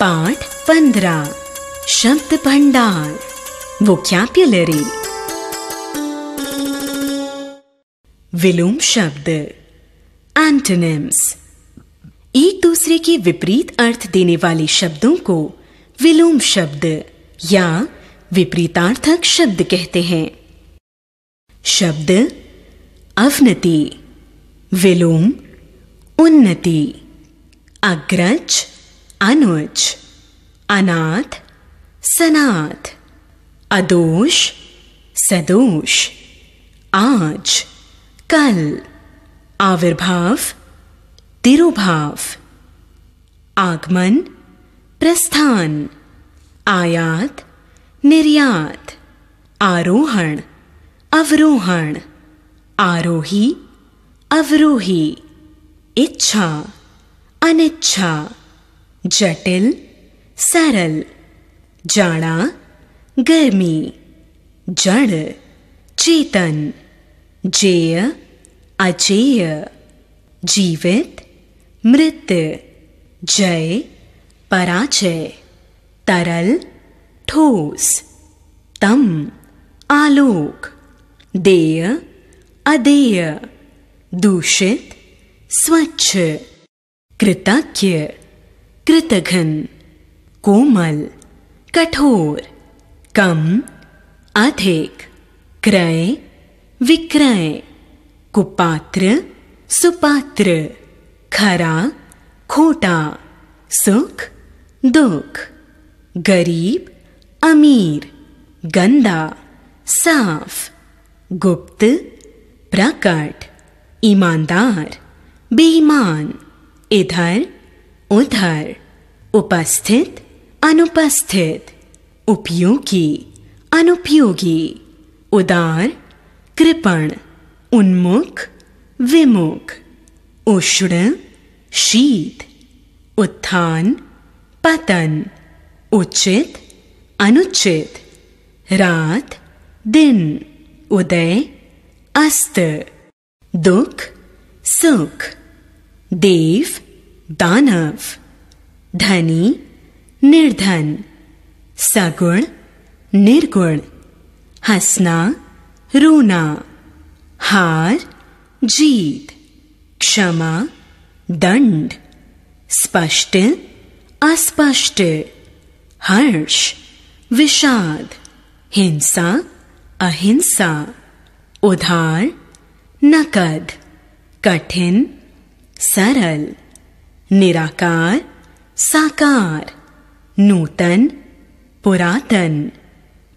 पाठ पंद्रह शब्द भंडार वोकैबुलरी विलोम शब्द एंटोनिम्स एक दूसरे के विपरीत अर्थ देने वाले शब्दों को विलोम शब्द या विपरीतार्थक शब्द कहते हैं शब्द अवनति विलोम उन्नति अग्रज अनुज अनाथ सनाथ अदोष सदोष आज कल आविर्भाव तिरुभाव आगमन प्रस्थान आयात निर्यात आरोहण अवरोहण आरोही अवरोही इच्छा अनिच्छा जटिल सरल जाना गर्मी जड़ चेतन जेय अजेय जीवित मृत जय पराजय तरल ठोस तम आलोक देय अदेय दूषित स्वच्छ कृतज्ञ कृतघ्न कोमल कठोर कम अधिक क्रय विक्रय कुपात्र सुपात्र खरा खोटा सुख दुख गरीब अमीर गंदा साफ गुप्त प्रकट ईमानदार बेईमान इधर उधर उपस्थित अनुपस्थित उपयोगी अनुपयोगी उदार कृपण उन्मुख विमुख उष्ण शीत उत्थान पतन उचित अनुचित रात दिन उदय अस्त दुख सुख देव दानव धनी निर्धन सगुण निर्गुण हसना रोना हार जीत क्षमा दंड स्पष्ट अस्पष्ट हर्ष विषाद हिंसा अहिंसा उधार नकद कठिन सरल निराकार साकार नूतन पुरातन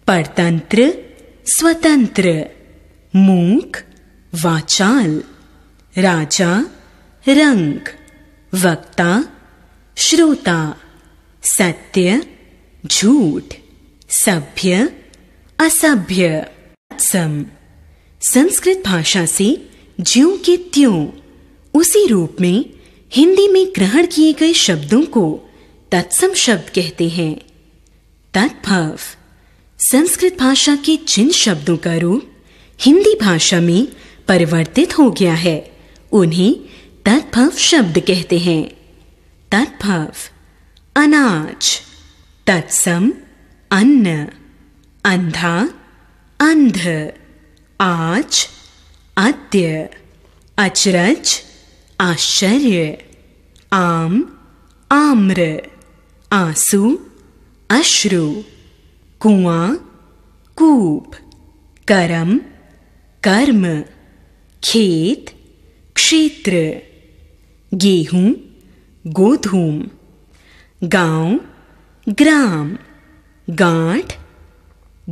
परतंत्र स्वतंत्र मूक वाचाल राजा रंग वक्ता श्रोता सत्य झूठ सभ्य असभ्य सम संस्कृत भाषा से ज्यों के त्यों उसी रूप में हिंदी में ग्रहण किए गए शब्दों को तत्सम शब्द कहते हैं तत्भव संस्कृत भाषा के जिन शब्दों का रूप हिंदी भाषा में परिवर्तित हो गया है उन्हें तत्भव शब्द कहते हैं तत्भव अनाज तत्सम अन्न अंधा अंध आज अद्य अचरज आश्चर्य आम आम्र आंसू अश्रु कुआ कूप करम कर्म खेत क्षेत्र गेहूं गोधूम गांव ग्राम गांठ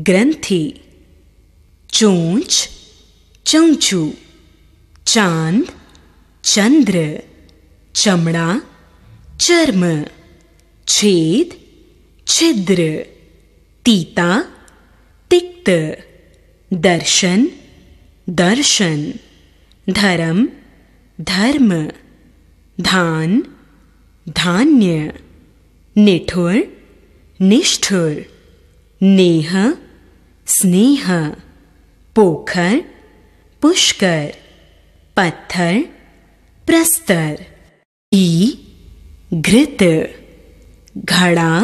ग्रंथि चोंच चौचू चांद चंद्र चमड़ा चर्म छेद छिद्र तीता तिक्त दर्शन दर्शन धर्म धर्म धान धान्य निठुर निष्ठुर नेह स्नेह पोखर पुष्कर पत्थर प्रस्तर ई घृत घड़ा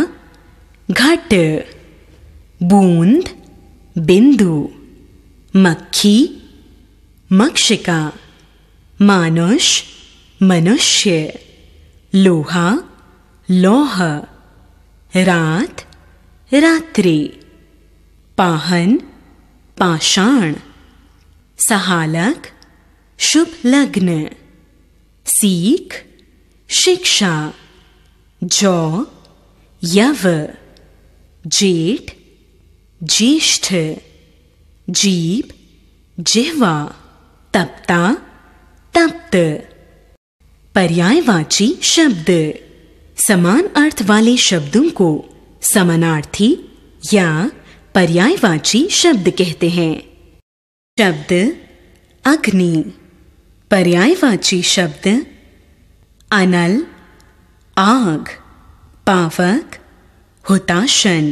घट बूंद बिंदु मक्खी मक्षिका मानुष मनुष्य लोहा लोह रात रात्रि पाहन पाषाण सहालक शुभ लग्न सीख शिक्षा जौ यव जेठ ज्येष्ठ जीव जिहवा तप्ता तप्त पर्यायवाची शब्द समान अर्थ वाले शब्दों को समानार्थी या पर्यायवाची शब्द कहते हैं शब्द अग्नि पर्यायवाची शब्द अनल आग पावक हुताशन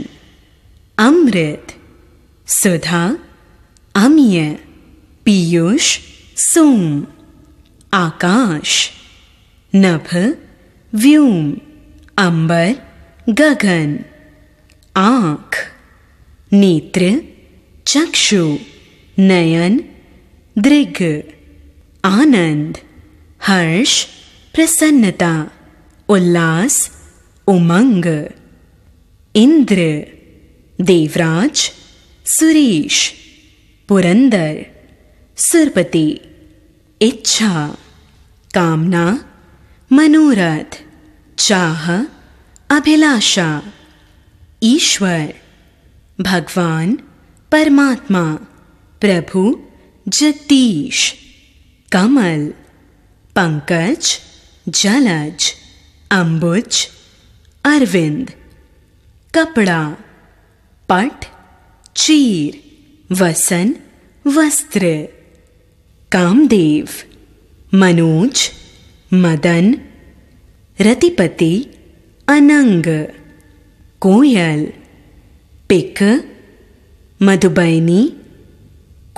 अमृत सुधा अम्य पीयूष सोम आकाश नभ व्यूम अंबर गगन आंख नेत्र चक्षु नयन दृघ आनंद हर्ष प्रसन्नता उल्लास उमंग इंद्र देवराज सुरेश पुरंदर सुरपति इच्छा कामना मनोरथ चाह अभिलाषा ईश्वर भगवान परमात्मा प्रभु जगदीश कमल पंकज जलज अंबुज अरविंद कपड़ा पट चीर वसन वस्त्र कामदेव मनोज मदन रतिपति अनंग कोयल पिक मधुबैनी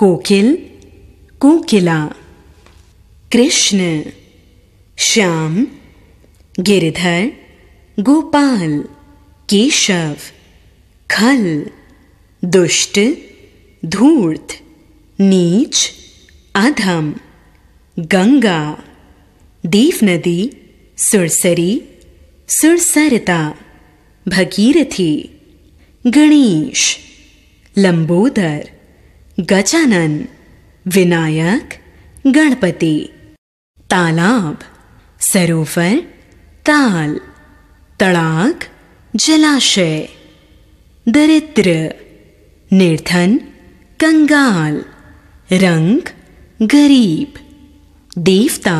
कोकिल कोकिला कृष्ण श्याम गिरिधर गोपाल केशव खल दुष्ट धूर्त नीच अधम गंगा देव नदी सुरसरी सुरसरता भगीरथी गणेश लंबोदर गजानन विनायक गणपति तालाब सरोवर ताल तड़ाक जलाशय दरिद्र निर्धन कंगाल रंग गरीब देवता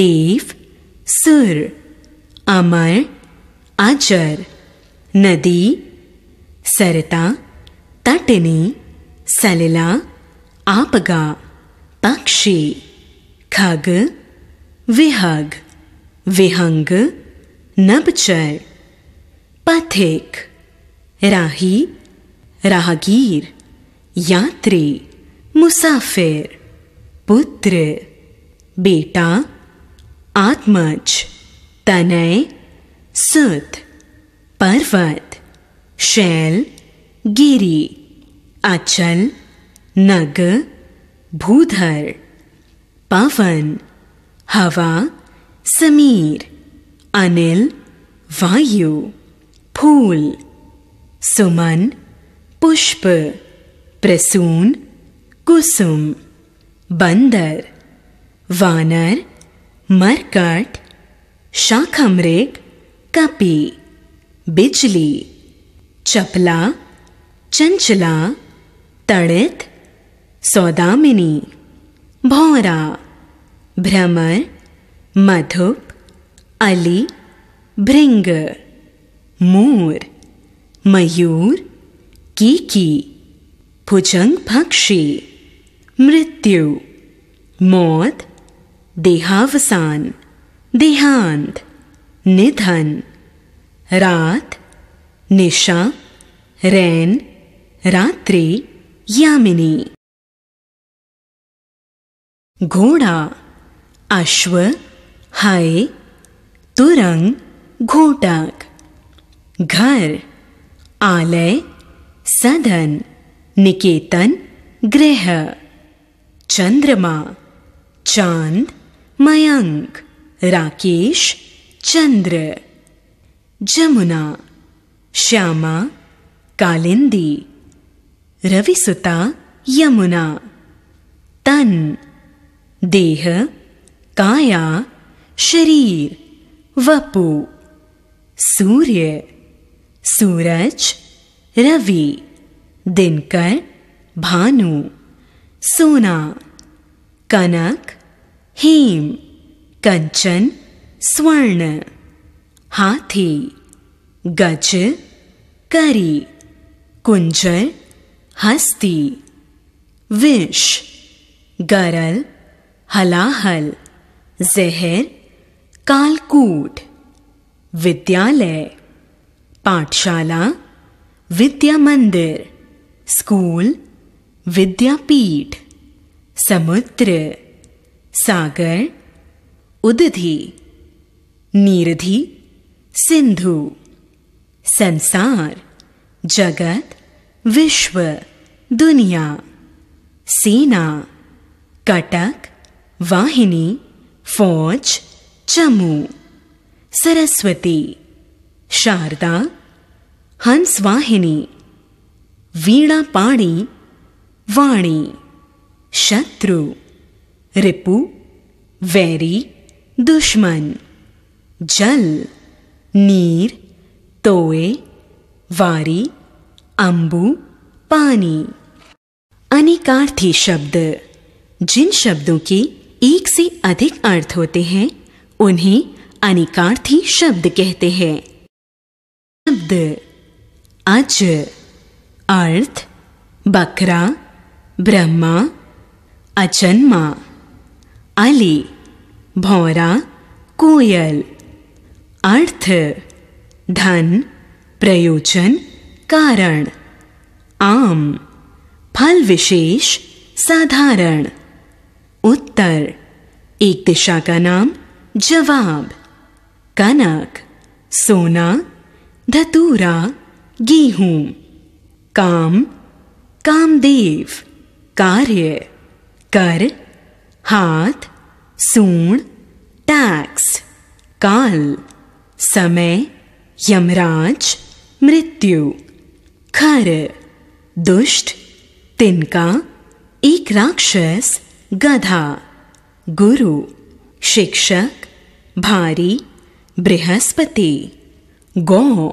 देव सुर अमर अजर नदी सरता तटनी सलिला आपगा पक्षी खग विहग विहंग नबचय पथिक राही राहगीर यात्री मुसाफिर पुत्र बेटा आत्मज तनय सुत पर्वत शैल गिरी अचल नग भूधर पवन हवा समीर अनिल वायु फूल सुमन पुष्प प्रसून कुसुम बंदर वानर मरकट शाखमृग कपि बिजली चपला चंचला तड़ित सौदामिनी भौरा भ्रमर मधुप अली भृंग मोर मयूर कीकी भुजंग भक्षी मृत्यु मौत देहावसान देहांत निधन रात निशा रैन रात्रि यामिनी घोड़ा अश्व हाय तुरंग घोटक घर आलय सदन निकेतन गृह चंद्रमा चांद मयंक राकेश चंद्र जमुना श्यामा कालिंदी रविसुता यमुना तन देह काया शरीर वपु सूर्य सूरज रवि दिनकर भानु सोना कनक हेम कंचन स्वर्ण हाथी गज करी कुंजर हस्ती विष गरल हलाहल जहर कालकूट विद्यालय पाठशाला विद्या मंदिर स्कूल विद्यापीठ समुद्र सागर उदधि नीरधि सिंधु संसार जगत विश्व दुनिया सेना कटक वाहिनी फौज चमू सरस्वती शारदा हंसवाहिनी वीणा पाणी वाणी शत्रु रिपु वैरी दुश्मन जल नीर तोए वारी अंबु पानी अनिकार्थी शब्द जिन शब्दों की एक से अधिक अर्थ होते हैं उन्हें अनेकार्थी शब्द कहते हैं शब्द अज अर्थ बकरा ब्रह्मा अचन्मा अली भौरा कोयल अर्थ धन प्रयोजन कारण आम फल विशेष साधारण उत्तर एक दिशा का नाम जवाब कनक सोना धतूरा गेहूं काम कामदेव कार्य कर हाथ सूण टैक्स काल समय यमराज मृत्यु खर दुष्ट तिनका एक राक्षस गधा गुरु शिक्षक भारी बृहस्पति गौ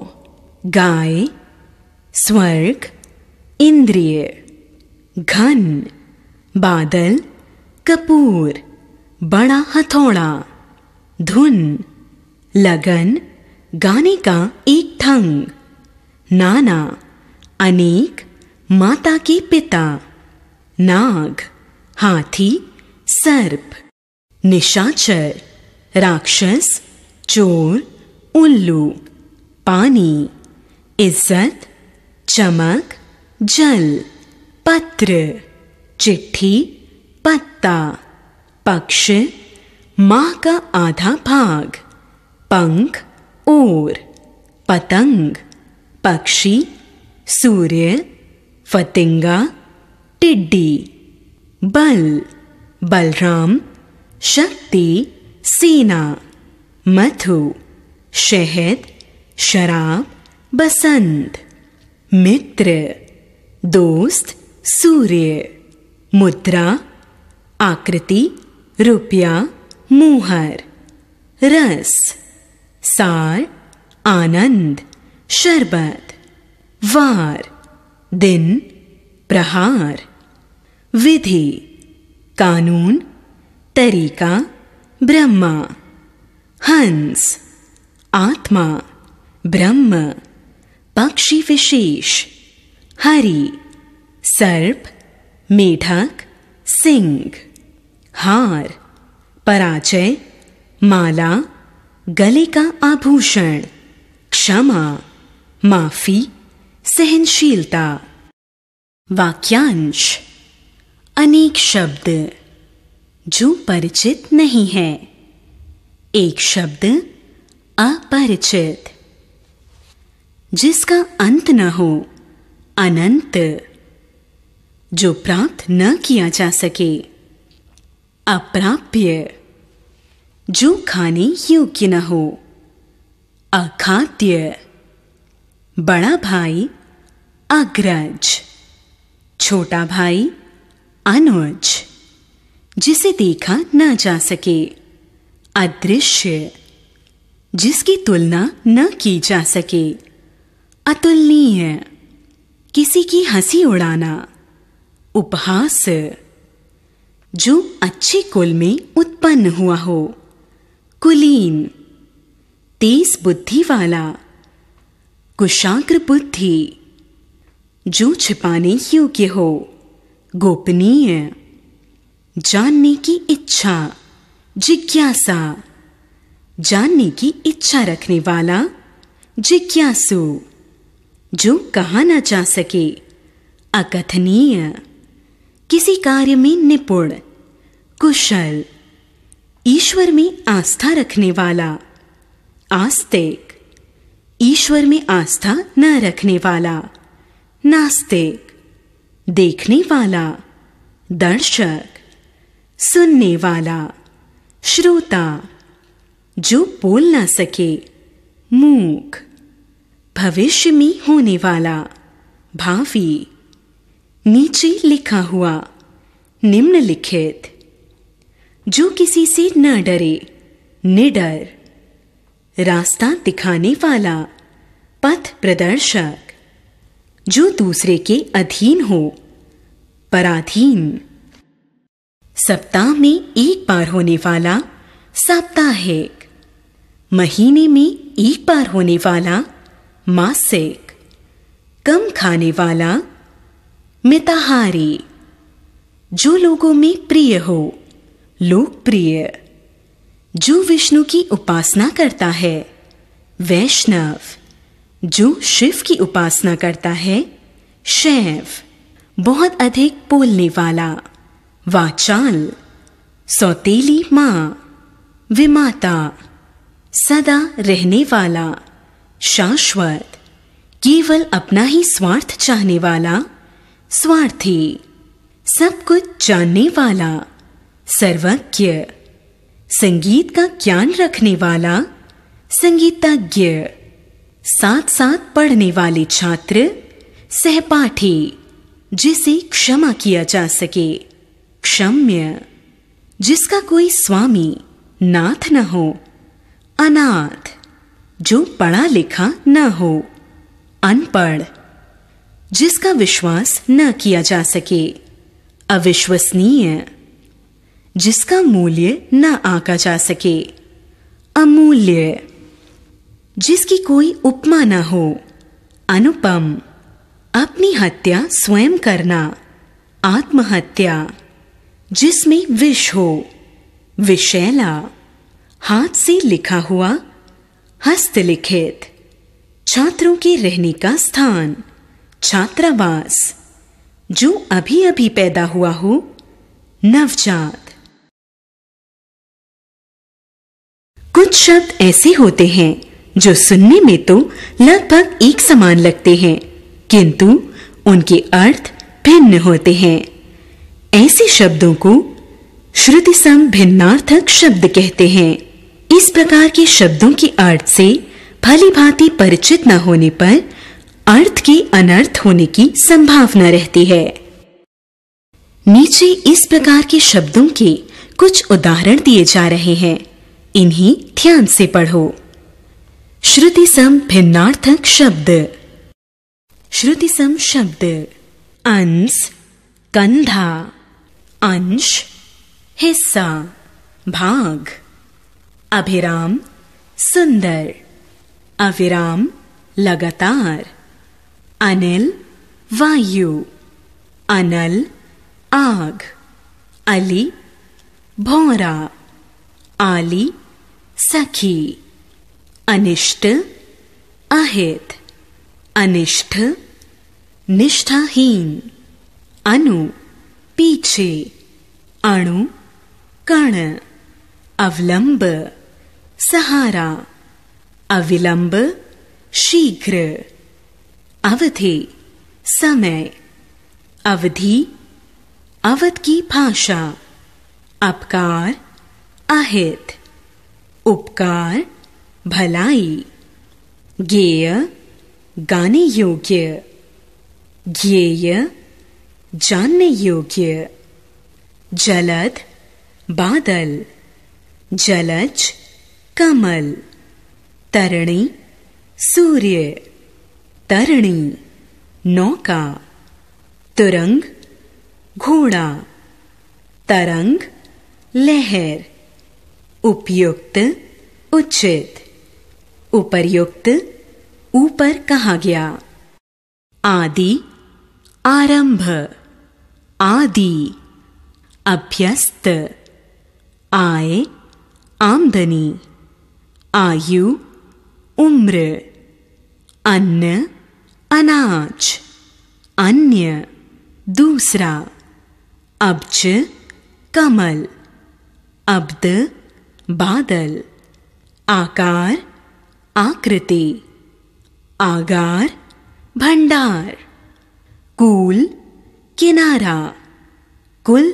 गाय स्वर्ग इंद्रिय घन बादल कपूर बड़ा हथौड़ा धुन लगन गाने का एक ठंग नाना अनेक माता के पिता नाग हाथी सर्प निशाचर राक्षस चोर उल्लू पानी इज्जत चमक जल पत्र चिट्ठी पत्ता पक्ष माँ का आधा भाग पंख और पतंग पक्षी सूर्य फतिंगा टिड्डी बल बलराम शक्ति सेना मथु शहद शराब बसंत मित्र दोस्त सूर्य मुद्रा आकृति रुपया मुहर रस सार आनंद शरबत वार दिन प्रहार विधि कानून तरीका ब्रह्मा हंस आत्मा ब्रह्म पक्षी विशेष हरि सर्प मेढक सिंह हार पराजय माला गले का आभूषण क्षमा माफी सहनशीलता वाक्यांश अनेक शब्द जो परिचित नहीं है एक शब्द अपरिचित जिसका अंत न हो अनंत जो प्राप्त न किया जा सके अप्राप्य जो खाने योग्य न हो अखाद्य बड़ा भाई अग्रज छोटा भाई अनुज जिसे देखा न जा सके अदृश्य जिसकी तुलना न की जा सके अतुलनीय किसी की हंसी उड़ाना उपहास जो अच्छे कुल में उत्पन्न हुआ हो कुलीन तेज बुद्धि वाला कुशाग्र बुद्धि जो छिपाने योग्य हो गोपनीय जानने की इच्छा जिज्ञासा जानने की इच्छा रखने वाला जिज्ञासु जो कहा ना जा सके अकथनीय किसी कार्य में निपुण कुशल ईश्वर में आस्था रखने वाला आस्तिक ईश्वर में आस्था न रखने वाला नास्तिक देखने वाला दर्शक सुनने वाला श्रोता जो बोल ना सके मूक भविष्य में होने वाला भावी नीचे लिखा हुआ निम्नलिखित जो किसी से न डरे निडर रास्ता दिखाने वाला पथ प्रदर्शक जो दूसरे के अधीन हो पराधीन सप्ताह में एक बार होने वाला साप्ताहिक महीने में एक बार होने वाला मासिक कम खाने वाला मिताहारी जो लोगों में प्रिय हो लोकप्रिय जो विष्णु की उपासना करता है वैष्णव जो शिव की उपासना करता है शैव बहुत अधिक बोलने वाला वाचाल सौतेली माँ विमाता सदा रहने वाला शाश्वत केवल अपना ही स्वार्थ चाहने वाला स्वार्थी सब कुछ जानने वाला सर्वज्ञ संगीत का ज्ञान रखने वाला संगीतज्ञ साथ साथ पढ़ने वाले छात्र सहपाठी जिसे क्षमा किया जा सके क्षम्य जिसका कोई स्वामी नाथ न हो अनाथ जो पढ़ा लिखा न हो अनपढ़ जिसका विश्वास न किया जा सके अविश्वसनीय जिसका मूल्य न आका जा सके अमूल्य जिसकी कोई उपमा न हो अनुपम अपनी हत्या स्वयं करना आत्महत्या जिसमें विष हो विषैला हाथ से लिखा हुआ हस्तलिखित छात्रों के रहने का स्थान छात्रावास जो अभी अभी पैदा हुआ हो नवजात कुछ शब्द ऐसे होते हैं जो सुनने में तो लगभग एक समान लगते हैं किंतु उनके अर्थ भिन्न होते हैं ऐसे शब्दों को श्रुति सम भिन्नार्थक शब्द कहते हैं इस प्रकार के शब्दों के अर्थ से भली भांति परिचित न होने पर अर्थ के अनर्थ होने की संभावना रहती है नीचे इस प्रकार के शब्दों के कुछ उदाहरण दिए जा रहे हैं इन्हीं ध्यान से पढ़ो श्रुति सम भिन्नार्थक शब्द श्रुति सम शब्द अंश कंधा अंश हिस्सा भाग अभिराम सुंदर अविराम लगातार अनिल वायु अनल आग अली भौरा आली सखी अनिष्ट आहेत अनिष्ठ निष्ठाहीन अनु पीछे अणु कण अवलंब सहारा अविलंब शीघ्र अवधि समय अवधि अवध की भाषा अपकार आहेत उपकार भलाई गेय गाने योग्य ज्ञेय जानने योग्य जलद बादल जलज कमल तरणी सूर्य तरणी नौका तुरंग घोड़ा तरंग लहर उपयुक्त उचित उपर्युक्त ऊपर कहा गया आदि आरंभ आदि अभ्यस्त आय आमदनी आयु उम्र अन्न अनाज अन्य दूसरा अब्ज कमल अब्द बादल आकार आकृति आगार भंडार कूल किनारा कुल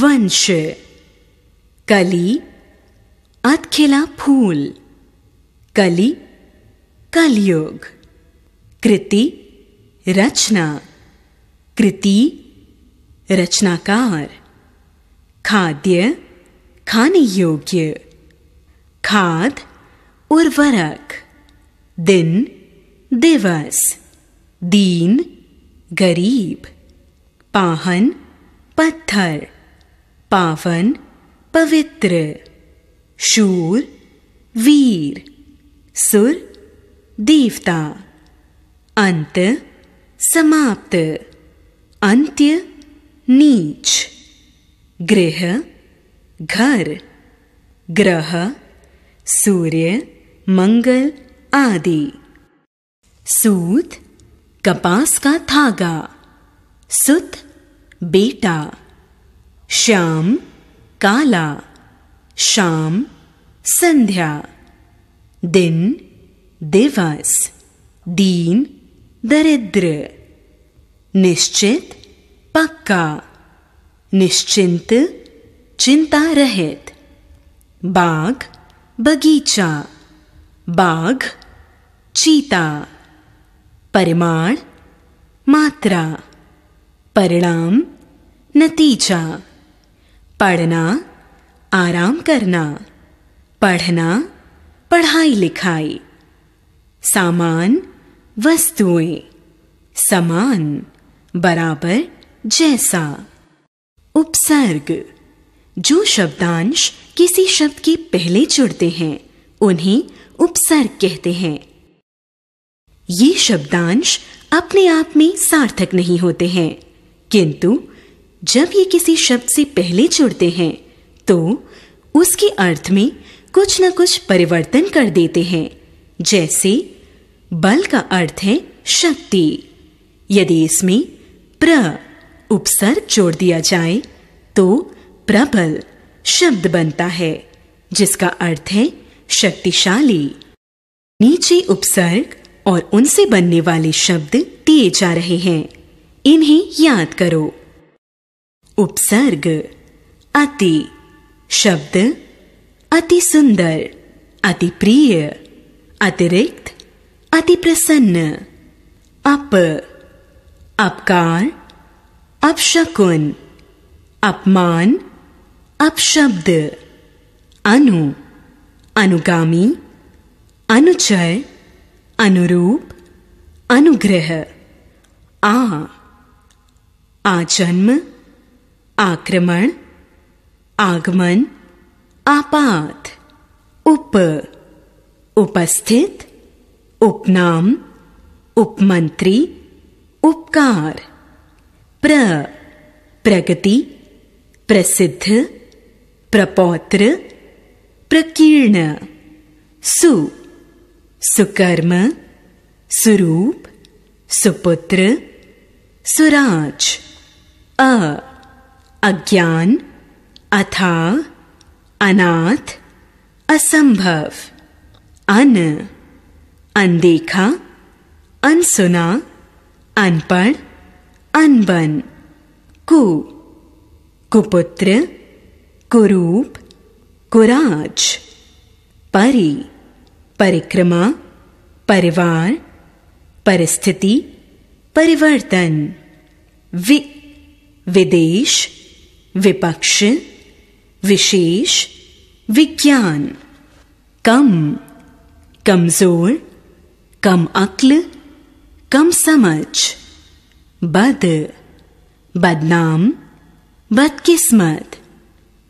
वंश कली अतखिला फूल कली कलयुग कृति रचना कृति रचनाकार खाद्य खाने योग्य खाद उर्वरक दिन दिवस दीन गरीब पाहन पत्थर पावन पवित्र शूर वीर सुर देवता अंत समाप्त अंत्य नीच गृह घर ग्रह सूर्य मंगल आदि सूत कपास का धागा सुत बेटा श्याम काला शाम संध्या दिन दिवस दीन दरिद्र निश्चित पक्का निश्चिंत चिंता रहित बाग बगीचा बाघ चीता परिमाण मात्रा परिणाम नतीजा पढ़ना आराम करना पढ़ना पढ़ाई लिखाई सामान वस्तुएं समान बराबर जैसा उपसर्ग जो शब्दांश किसी शब्द के पहले जुड़ते हैं उन्हें उपसर्ग कहते हैं ये शब्दांश अपने आप में सार्थक नहीं होते हैं किंतु जब ये किसी शब्द से पहले जुड़ते हैं तो उसके अर्थ में कुछ न कुछ परिवर्तन कर देते हैं जैसे बल का अर्थ है शक्ति यदि इसमें प्र उपसर्ग जोड़ दिया जाए तो प्रबल शब्द बनता है जिसका अर्थ है शक्तिशाली नीचे उपसर्ग और उनसे बनने वाले शब्द दिए जा रहे हैं इन्हें याद करो उपसर्ग अति शब्द अति सुंदर अति प्रिय अतिरिक्त अति प्रसन्न अप अपकार अपशकुन अपमान अपशब्द अनु अनुगामी अनुचय अनुरूप अनुग्रह आ आजन्म आक्रमण आगमन आपात उप उपस्थित उपनाम उपमंत्री उपकार प्र प्रगति प्रसिद्ध प्रपौत्र प्रकीर्ण सु सुकर्म सुरूप सुपुत्र सुराज अ अज्ञान अथा अनाथ असंभव अन अनदेखा अनसुना अनपढ़ अनबन कु कुपुत्र कुरूप कुराज परी परिक्रमा परिवार परिस्थिति परिवर्तन वि विदेश विपक्ष विशेष विज्ञान कम कमजोर कम अक्ल कम समझ बद बदनाम बदकिस्मत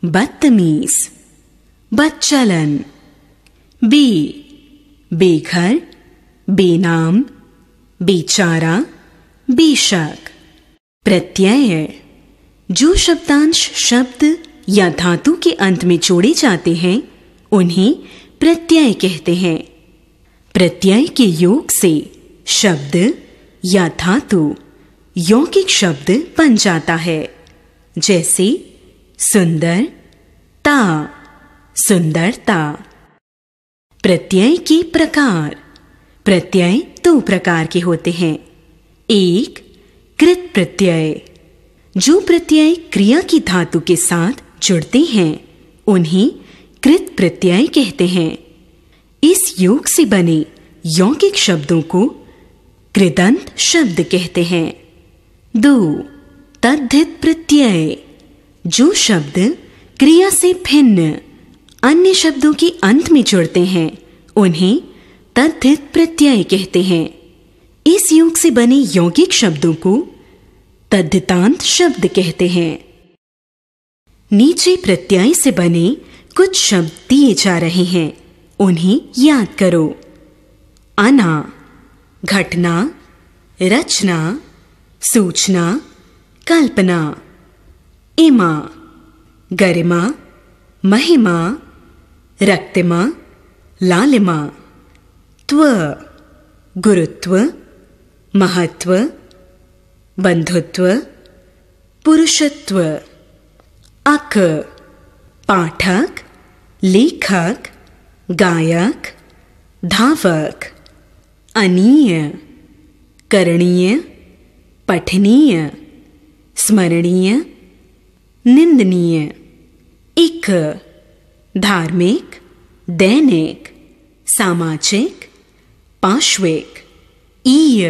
बदतमीज़ बच्चलन बे बेघर बेनाम बेचारा बेशक प्रत्यय जो शब्दांश शब्द या धातु के अंत में जोड़े जाते हैं उन्हें प्रत्यय कहते हैं प्रत्यय के योग से शब्द या धातु यौकिक शब्द बन जाता है जैसे सुंदर ता सुंदरता प्रत्यय के प्रकार प्रत्यय दो प्रकार के होते हैं एक कृत प्रत्यय जो प्रत्यय क्रिया की धातु के साथ जुड़ते हैं उन्हें कृत प्रत्यय कहते हैं इस योग से बने यौगिक शब्दों को कृदंत शब्द कहते हैं दो तद्धित प्रत्यय जो शब्द क्रिया से भिन्न अन्य शब्दों के अंत में जुड़ते हैं उन्हें तद्धित प्रत्यय कहते हैं इस योग से बने यौगिक शब्दों को तद्धितांत शब्द कहते हैं नीचे प्रत्यय से बने कुछ शब्द दिए जा रहे हैं उन्हें याद करो अना घटना रचना सूचना कल्पना इमा गरिमा महिमा रक्तिमा लालिमा त्व गुरुत्व महत्व बंधुत्व पुरुषत्व अक पाठक लेखक गायक धावक अनीय करणीय पठनीय स्मरणीय निंदनीय एक धार्मिक दैनिक सामाजिक पार्श्विक ईय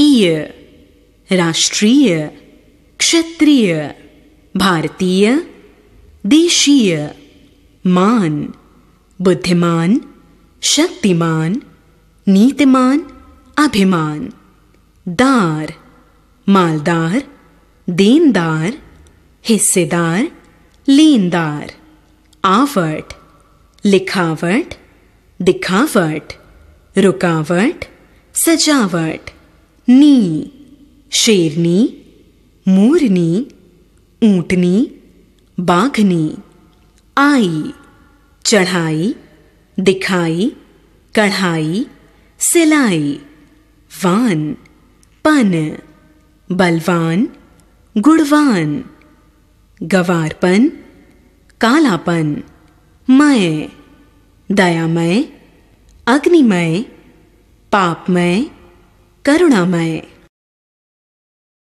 ईय राष्ट्रीय क्षत्रिय भारतीय देशीय मान बुद्धिमान शक्तिमान नीतिमान अभिमान दार मालदार देनदार हिस्सेदार लेनदार आवट लिखावट दिखावट रुकावट सजावट नी शेरनी मोरनी ऊटनी बाघनी आई चढ़ाई दिखाई कढ़ाई सिलाई वान पन बलवान गुड़वान गवारपन कालापन मय दयामय अग्निमय पापमय करुणामय